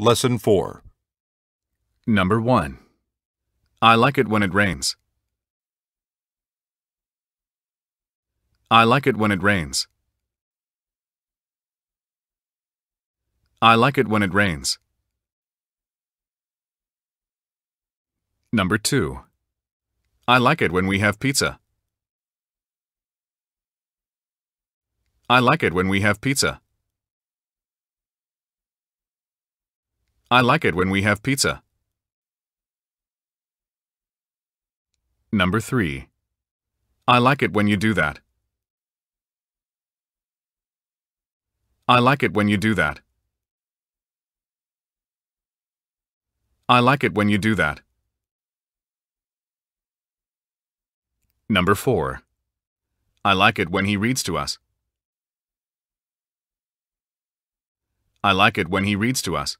Lesson 4 Number 1. I like it when it rains. I like it when it rains. I like it when it rains. Number 2. I like it when we have pizza. I like it when we have pizza. I like it when we have pizza. Number 3. I like it when you do that. I like it when you do that. I like it when you do that. Number 4. I like it when he reads to us. I like it when he reads to us.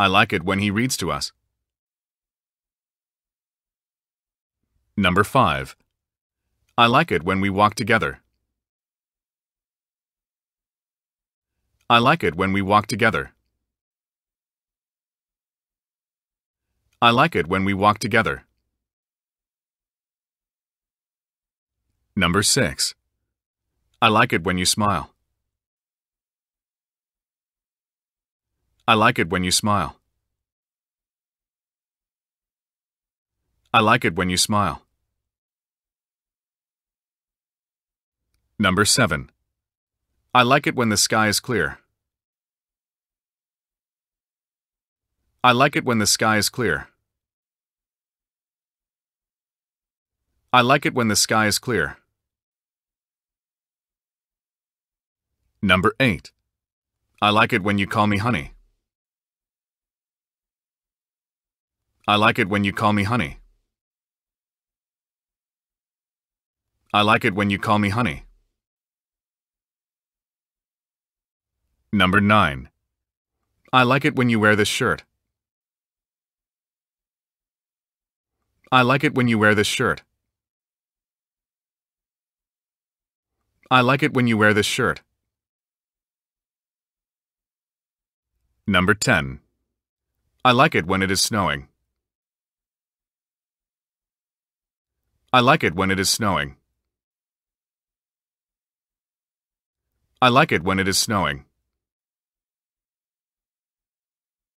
I like it when he reads to us. Number 5. I like it when we walk together. I like it when we walk together. I like it when we walk together. Number 6. I like it when you smile. I like it when you smile. I like it when you smile. Number 7. I like it when the sky is clear. I like it when the sky is clear. I like it when the sky is clear. Number 8. I like it when you call me honey. I like it when you call me honey. I like it when you call me honey. Number 9. I like it when you wear this shirt. I like it when you wear this shirt. I like it when you wear this shirt. Number 10. I like it when it is snowing. I like it when it is snowing. I like it when it is snowing.